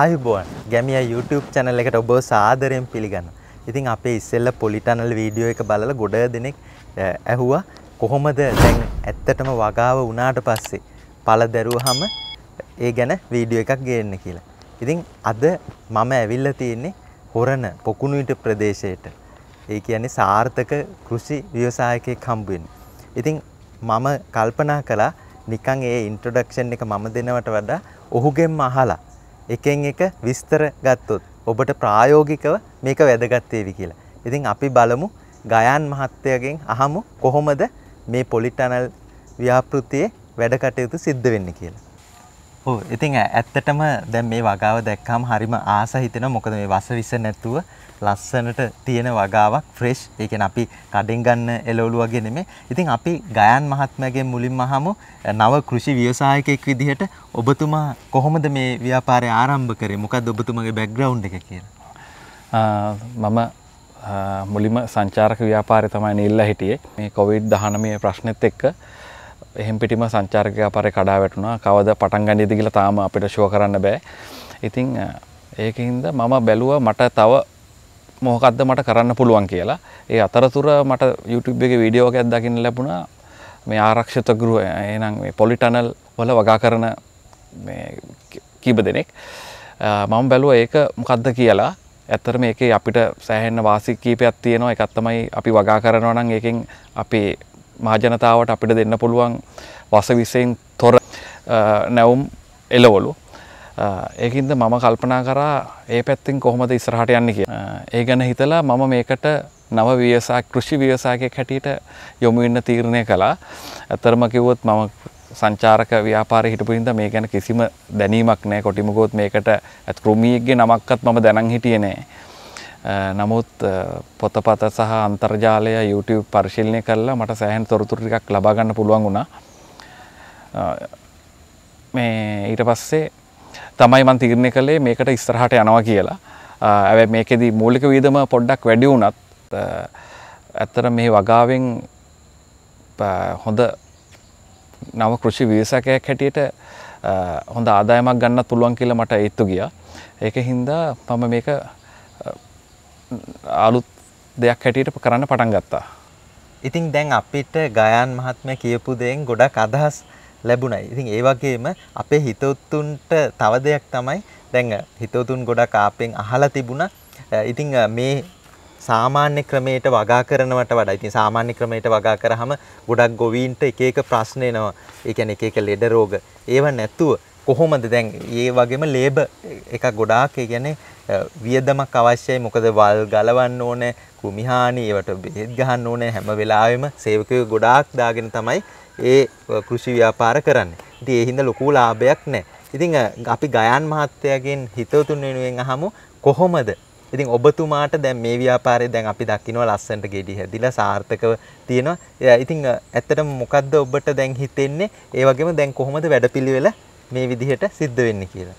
ආයුබෝන් ගැමිය YouTube channel එකට ඔබ සාදරයෙන් පිළිගන්න. ඉතින් අපේ ඉස්සෙල්ල පොලිටනල් වීඩියෝ එක බලලා ගොඩ දෙනෙක් ඇහුවා කොහොමද දැන් ඇත්තටම වගාව වුණාට පස්සේ පළ දැරුවහම ඒ ගැන වීඩියෝ එකක් ගේන්න කියලා. ඉතින් අද මම ඇවිල්ලා තියෙන්නේ හොරණ පොකුණුවිට ප්‍රදේශයට. ඒ කියන්නේ සාර්ථක කෘෂි ව්‍යවසායකයෙක් හම්බ ඉතින් මම කල්පනා කළා නිකන් ඒ ඉන්ට්‍රොඩක්ෂන් එක මම දෙනවට වඩා ඔහුගෙන්ම අහලා එකෙන් එක විස්තර ගත්තොත් ඔබට ප්‍රායෝගිකව මේක වැදගත් වේවි කියලා. ඉතින් අපි බලමු ගයාන් මහත්තයාගෙන් අහමු කොහොමද මේ පොලිටනල් ව්‍යාපෘතියේ වැඩ කටයුතු සිද්ධ වෙන්නේ කියලා. ඉතින් ඇත්තටම දැන් මේ වගාව දැක්කම හරිම ආස හිතෙනවා මොකද මේ වස විස නැතුව ලස්සනට තියෙන වගාවක් ෆ්‍රෙෂ්. ඒ කියන්නේ අපි කඩෙන් ගන්න එළවලු වගේ නෙමෙයි. ඉතින් අපි ගයන් මහත්මයාගෙන් මුලින්ම අහමු නව කෘෂි ව්‍යවසායකයෙක් විදිහට ඔබතුමා කොහොමද මේ ව්‍යාපාරය ආරම්භ කරේ? මොකද්ද ඔබතුමාගේ බෑග්ග්‍රවුන්ඩ් එක කියලා? මම මුලින්ම සංචාරක ව්‍යාපාරය තමයි නෙල්ලා හිටියේ. මේ කොවිඩ් 19 ප්‍රශ්නෙත් එක්ක එහෙම පිටිම සංචාරක ව්‍යාපාරේ කඩා වැටුණා. කවද පටන් ගන්නේද කියලා තාම අපිට ෂුවර් කරන්න බෑ. ඉතින් ඒකින්ද මම බැලුවා මට තව මොකක්ද මට කරන්න පුළුවන් කියලා. ඒ අතරතුර මට YouTube එකේ වීඩියෝ එකක් දකින්න ලැබුණා. මේ ආරක්ෂිත ගෘහ එහෙනම් මේ පොලිටනල් වල වගා කරන මේ කීප දෙනෙක් මම බැලුවා ඒක මොකද්ද කියලා. ඇත්තට මේකේ අපිට සෑහෙන වාසි කීපයක් තියෙනවා. එකක් තමයි අපි වගා කරනවා නම් ඒකෙන් අපේ මහජනතාවට අපිට දෙන්න පුළුවන් වසවිසයෙන් තොර නැවුම් එලවලු. ඒකින්ද මම කල්පනා කරා ඒ පැත්තින් කොහොමද ඉස්රහට යන්න කිය. ඒ ගැන හිතලා මම මේකට නව වියසා කෘෂි වියසාකයක් හැටියට යොමුවෙන්න තීරණය කලා ඇතරම කිව්වොත් මම සංචාරක ව්‍යාපාර හිටපුහින්ද මේ ගැන කිසිම දැනීමක් නෑ කොටිමකොත් මේකට ඇත් කෘමියක්ගේ නමක්කත් මම දැනං හිටියනෑ. නමුත් පොතපත සහ අන්තර්ජාලය YouTube පරිශීලනය කරලා මට සෑහෙන තොරතුරු ටිකක් ලබා ගන්න පුළුවන් වුණා. මේ ඊට පස්සේ තමයි මම තීරණය කළේ මේකට ඉස්සරහට යනවා කියලා. හැබැයි මේකෙදි මූලික වියදම පොඩ්ඩක් වැඩි වුණත් ඇත්තට මේ වගාවෙන් හොඳ නව කෘෂි ව්‍යවසායකයක් හැටියට හොඳ ආදායමක් ගන්නත් පුළුවන් කියලා මට ඒත්තු ගියා. ඒක හින්දා මම මේක අලුත් දෙයක් හැටියට කරන්න පටන් ගත්තා. ඉතින් දැන් අපිට ගයන් මහත්මය කියපු දෙයෙන් ගොඩක් අදහස් ලැබුණයි. ඉතින් ඒ වගේම අපේ හිතවුතුන්ට තව දෙයක් තමයි දැන් හිතවුතුන් ගොඩක් ආපෙන් අහලා තිබුණා. ඉතින් මේ සාමාන්‍ය ක්‍රමයට වගා කරනවට වඩා ඉතින් සාමාන්‍ය ක්‍රමයට වගා කරාම ගොඩක් ගොවීන්ට එක එක ප්‍රශ්න එනවා. ඒ කියන්නේ එක එක ලෙඩ රෝග. ඒව නැතුව කොහොමද දැන් ඒ වගේම ලේබ එක ගොඩාක් ඒ කියන්නේ වියදමක් අවශ්‍යයි මොකද වල් ගලවන්න ඕනේ කුමිහානි ඒවට බෙහෙත් ගහන්න ඕනේ හැම වෙලාවෙම සේවකයෝ ගොඩාක් දාගෙන තමයි ඒ කෘෂි ව්‍යාපාර කරන්නේ. ඉතින් ඒ හින්දා ලොකු ලාභයක් නැහැ. ඉතින් අපි ගයාන් මහත්තයාගෙන් හිතවතුන් වෙනුවෙන් අහමු කොහොමද ඉතින් ඔබතුමාට දැන් මේ ව්‍යාපාරය දැන් අපි දකිනවා ලස්සනට ගෙඩි හැදිලා සාර්ථකව තියෙනවා. ඉතින් ඇත්තටම මොකද්ද ඔබට දැන් හිතෙන්නේ? ඒ වගේම දැන් කොහොමද වැඩපිළිවෙල මේ විදිහට සිද්ධ වෙන්නේ කියලා.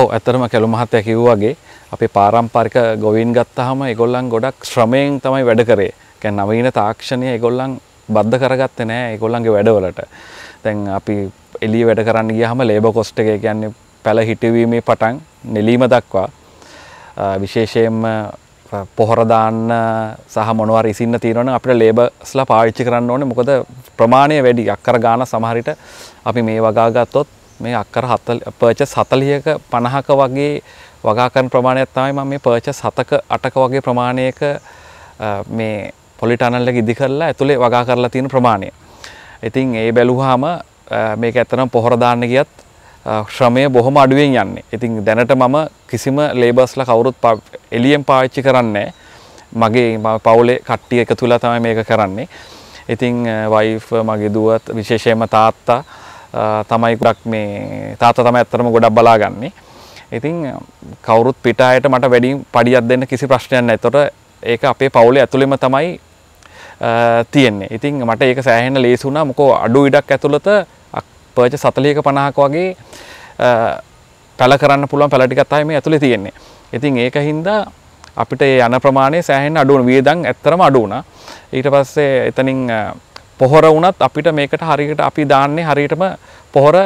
ඔව් ඇත්තටම කැලු මහත්තයා කිව්වා වගේ අපේ පාරම්පරික ගොවීන් ගත්තාම ඒගොල්ලන් ගොඩක් ශ්‍රමයෙන් තමයි වැඩ කරේ. කියන්නේ නවීන තාක්ෂණය ඒගොල්ලන් බද්ධ කරගත්තේ නැහැ ඒගොල්ලන්ගේ වැඩවලට. දැන් අපි එළිය වැඩ කරන්න ගියාම ලේබර් කොස්ට් එක කියන්නේ පැල හිටවීමේ පටන් නෙලීම දක්වා විශේෂයෙන්ම පොහොර දාන්න සහ මොනවා ඉසින්න තියෙනවනම් අපිට ලේබර්ස්ලා පාවිච්චි කරන්න ඕනේ මොකද ප්‍රමාණය වැඩි අක්කර ගාන සමහරිට අපි මේ වගා ගත්තොත් මේ අක්කර 40 පර්චස් 40ක 50ක වගේ වගා කරන ප්‍රමාණයක් තමයි මම මේ පර්චස් 7ක 8ක වගේ ප්‍රමාණයක මේ පොලිටනල් එක ඉදි කරලා ඇතුලේ වගා කරලා තියෙන ප්‍රමාණය. ඉතින් ඒ බැලුවාම මේක ඇත්තනම් පොහොර දාන්න ගියත් ශ්‍රමය බොහොම අඩුවෙන් යන්නේ. ඉතින් දැනට මම කිසිම ලේබර්ස්ලා කවුරුත් එළියෙන් පාවිච්චි කරන්නේ මගේ පවුලේ කට්ටිය එකතු වෙලා තමයි මේක කරන්නේ. ඉතින් වයිෆ් මගේ දුවත් විශේෂයෙන්ම තාත්තා තමයි ගොඩක් මේ තාත්තා තමයි ඇත්තටම ගොඩක් බලාගන්නේ. ඉතින් කවුරුත් පිටායට මට වැඩි පඩියක් දෙන්න කිසි ප්‍රශ්නයක් නැහැ. ඒතකොට ඒක අපේ පවුලේ ඇතුළෙම තමයි තියෙන්නේ. ඉතින් මට ඒක සෑහෙන ලේසි වුණා. මොකෝ අඩු ඉඩක් ඇතුළත පර්ච සතලියක පණහක් වගේ පැල කරන්න පුළුවන් පැලටිකත්තායි මේ ඇතුළේ තියෙන්නේ ඉතින් ඒක හින්දා අපිට යන ප්‍රමාණය සෑහෙන් අඩුවන වියදන් ඇත්තරම අඩුවන ඊට පස්සේ එතනින් පොහොර වුණත් අපිට මේකට හරිකට අපි දාන්නේ හරියටම පොහොර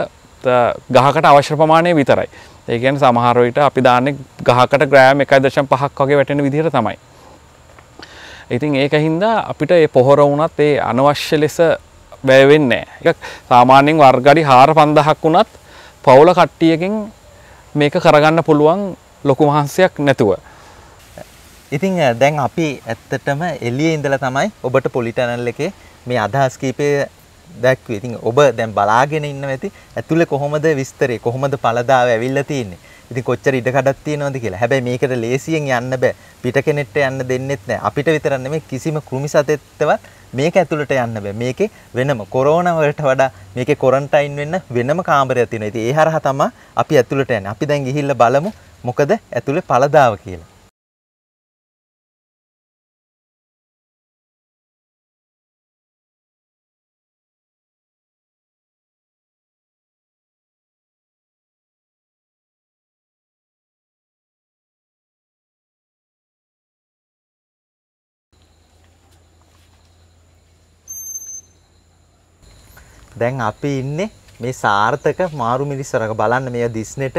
ගහකට අවශ්‍ය ප්‍රමාණය විතරයි ඒකන් සමහරවිට අපි දාන්නේ ගහකට ග්‍රෑම් එකයි දශම් පහක් වගේ වැටෙන විදිහර තමයි. ඉතින් ඒක හින්දා අපිට ඒ පොහොර වුණත් ඒ අනවශ්‍ය ලෙස බෑ වෙන්නේ නැහැ. ඒක සාමාන්‍යයෙන් වර්ග අඩි 4-5000ක් වුණත් පවුල කට්ටියකින් මේක කරගන්න පුළුවන් ලොකු මහන්සියක් නැතුව. ඉතින් දැන් අපි ඇත්තටම එළියේ ඉඳලා තමයි ඔබට පොලිටනල් එකේ මේ අදහස් කීපය දැක්වේ. ඉතින් ඔබ දැන් බලාගෙන ඉන්න ඇති. ඇතුලේ කොහොමද විස්තරේ? කොහොමද පළදාව ඇවිල්ලා තියෙන්නේ? ඉතින් කොච්චර ඉඩ කඩක් තියෙනවද කියලා. හැබැයි මේකට ලේසියෙන් යන්න බෑ. පිට කෙනෙක්ට යන්න දෙන්නෙත් නෑ. අපිට විතර නෙමෙයි කිසිම කෘමි සතෙක්ටවත් මේක ඇතුළට යන්න බෑ. මේකේ වෙනම කොරෝනා වලට වඩා මේකේ කොරන්ටයින් වෙන්න වෙනම කාමරයක් තියෙනවා. ඉතින් ඒ හරහා තමයි අපි ඇතුළට යන්නේ. අපි දැන් ගිහිල්ලා බලමු මොකද ඇතුළේ පළදාව කියලා. දැන් අපි ඉන්නේ මේ සාර්ථක මාරු මිරිස්සරක බලන්න මේ දිස්නෙට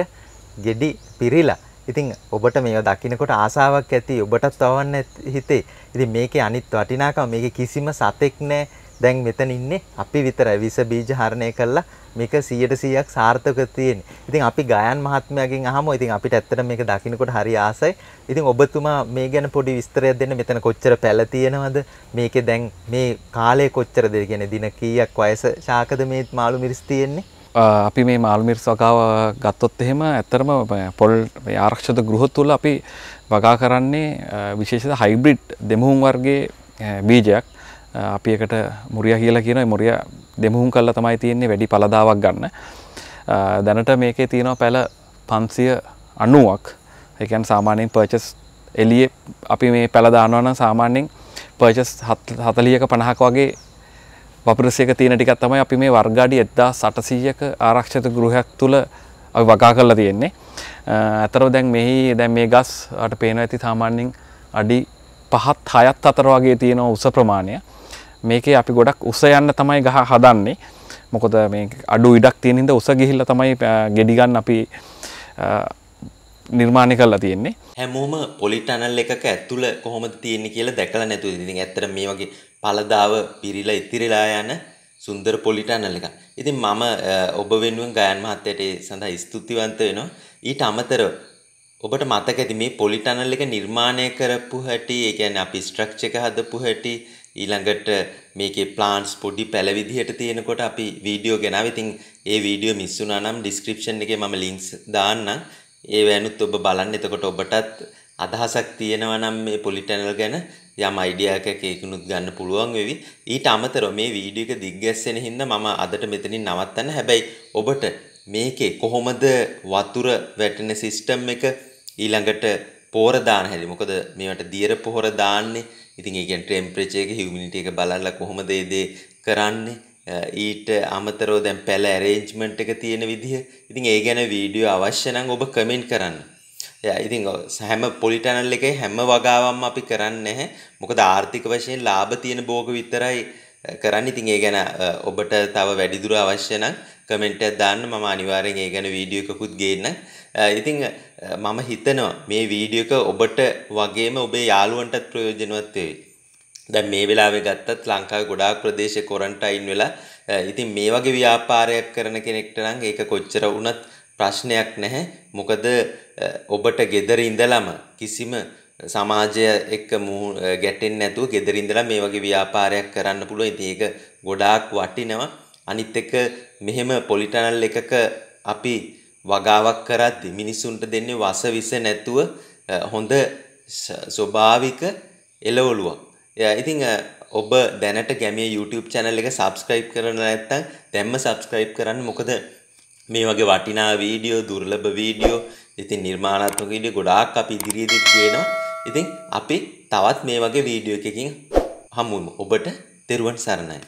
ගෙඩි පිරිලා. ඉතින් ඔබට මේව දකින්නකොට ආසාවක් ඇති ඔබටත් තවන්න හිතේ. ඉතින් මේකේ අනිත් වටිනාකම මේකේ කිසිම සතෙක් නැහැ. දැන් මෙතන ඉන්නේ අපි විතරයි විස බීජ හරණය කළා මේක 100%ක් සාර්ථකව තියෙන්නේ. ඉතින් අපි ගායන් මහත්මයාගෙන් අහමු. ඉතින් අපිට ඇත්තටම මේක දකින්නකොට හරි ආසයි. ඉතින් ඔබතුමා මේ ගැන පොඩි විස්තරයක් දෙන්න මෙතන කොච්චර පැල තියෙනවද? මේකේ දැන් මේ කාලය කොච්චරද? කියන්නේ දින කීයක් වයස ශාකද මේ මාළු මිරිස් තියෙන්නේ? අපි මේ මාළු මිරිස් වගාව ගත්තොත් එහෙම ඇත්තටම පොල් ආරක්ෂිත ගෘහ තුල අපි වගා කරන්නේ විශේෂ හයිබ්‍රිඩ් දෙමුහුම් වර්ගයේ බීජයක්. අපි එකට මුරිය කියලා කියන මුරිය දෙමුහුම් කල්ලා තමයි තියෙන්නේ වැඩි පළදාවක් ගන්න. දැනට මේකේ තියෙනවා පැල 590ක්. ඒ කියන්නේ සාමාන්‍යයෙන් පර්චස් එළියේ අපි මේ පැල දානවා නම් සාමාන්‍යයෙන් පර්චස් 40ක 50ක වගේ වපුරසියක තියෙන ටිකක් තමයි අපි මේ වර්ගාඩි 1800ක ආරක්ෂිත ගෘහයක් තුල අපි වගා කරලා තියෙන්නේ. අතරව දැන් මෙහි දැන් මේ ගස් අට පේනවා ඇති සාමාන්‍යයෙන් අඩි 5ත් 6ත් අතර වගේ තියෙන උස ප්‍රමාණය. මේකේ අපි ගොඩක් උස යන්න තමයි ගහ හදන්නේ මොකද මේ අඩු ඉඩක් තියෙන හින්දා උස ගිහිල්ලා තමයි ගෙඩි ගන්න අපි නිර්මාණය කරලා තියෙන්නේ හැමෝම පොලිටනල් එකක ඇතුළ කොහොමද තියෙන්නේ කියලා දැකලා නැතුව ඉතින් ඇත්තට මේ වගේ පළදාව පිරිලා ඉතිරිලා යන සුන්දර පොලිටනල් එකක්. ඉතින් මම ඔබ වෙනුවෙන් ගායන් මහත්තයට ඒ සඳහා ස්තුතිවන්ත වෙනවා. ඊට අමතරව ඔබට මතක ඇති මේ පොලිටනල් එක නිර්මාණය කරපු හැටි, ඒ කියන්නේ අපි ස්ට්‍රක්චර් එක හදපු හැටි ඊළඟට මේකේ ප්ලාන්ස් පොඩි පැල විදිහට තියෙනකොට අපි වීඩියෝ ගෙනාව. ඉතින් ඒ වීඩියෝ මිස් වුණා නම් ඩිස්ක්‍රිප්ෂන් එකේ මම ලින්ක්ස් දාන්නම්. ඒ වෑනුත් ඔබ බලන්න. එතකොට ඔබටත් අදහසක් තියෙනවා නම් මේ පොලිටැනල් ගැන යම් අයිඩියා එකක් ඒකුනුත් ගන්න පුළුවන් වෙවි. ඊට අමතරව මේ වීඩියෝ එක දිග්ගැස්සෙන හින්දා මම අදට මෙතනින් නවත්තන්න. හැබැයි ඔබට මේකේ කොහොමද වතුර වැටෙන සිස්ටම් එක ඊළඟට පෝර දාන හැටි. මොකද මේවට දියර පොහොර දාන්නේ ඉතින් ඒ කියන්නේ ටෙම්පරේචර් එක හියුමිඩිටි එක බලලා කොහොමද ඒ දේ කරන්නේ ඊට අමතරව දැන් පැල ඇරේන්ජ්මන්ට් එක තියෙන විදිහ. ඉතින් ඒ ගැන වීඩියෝ අවශ්‍ය නම් ඔබ කමෙන්ට් කරන්න. ඉතින් හැම පොලිටනල් එකේ හැම වගාවක්ම අපි කරන්නේ නැහැ. මොකද ආර්ථික වශයෙන් ලාභ තියෙන භෝග විතරයි කරන්නේ. ඉතින් ඒ ගැන ඔබට තව වැඩිදුර අවශ්‍ය නම් කමෙන්ටයක් දාන්න මම අනිවාරෙන් ඒ ගැන වීඩියෝ එකකුත් ගේන්න ඉතිං මම හිතනවා මේ වීඩියෝ එක ඔබට වගේම ඔබේ යාළුවන්ටත් ප්‍රයෝජනවත් වෙයි දැන් මේ වෙලාවේ ගත්තත් ලංකාවේ ගොඩාක් ප්‍රදේශ කොරන්ටයින් වෙලා ඉතින් මේ වගේ ව්‍යාපාරයක් කරන කෙනෙක්ට නම් ඒක කොච්චර වුණත් ප්‍රශ්නයක් නැහැ මොකද ඔබට gedara ඉඳලම කිසිම සමාජය එක්ක ගැටෙන්නේ නැතුව gedara ඉඳලා මේ වගේ ව්‍යාපාරයක් කරන්න පුළුවන්. ඉතින් ඒක ගොඩාක් වටිනවා. අනිත් එක මෙහෙම පොලිටනල් එකක අපි වගාවක් කරද්දි මිනිස්සුන්ට දෙන්නේ වස විස නැතුව හොඳ ස්වභාවික එළවලුවක්. ඉතිං ඔබ දැනට ගැමිය YouTube චැනල් එක සබස්ක්‍රයිප් කරන ඇත්තන් දැම්ම සබස්ක්‍රයිප් කරන්න මොකද මේ වගේ වටිනා වීඩියෝ දුර්ලභ වීඩියෝ ඉතින් නිර්මාණාත්මක වීඩියෝ ගොඩාක් අපි ඉදිරියේදී ගේනවා. ඉතින් අපි තවත් මේ වගේ වීඩියෝ එකකින් හමුවෙමු. ඔබට තෙරුවන් සරණයි.